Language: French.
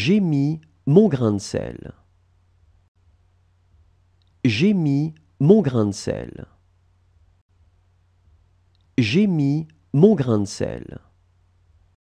J'ai mis mon grain de sel. J'ai mis mon grain de sel. J'ai mis mon grain de sel.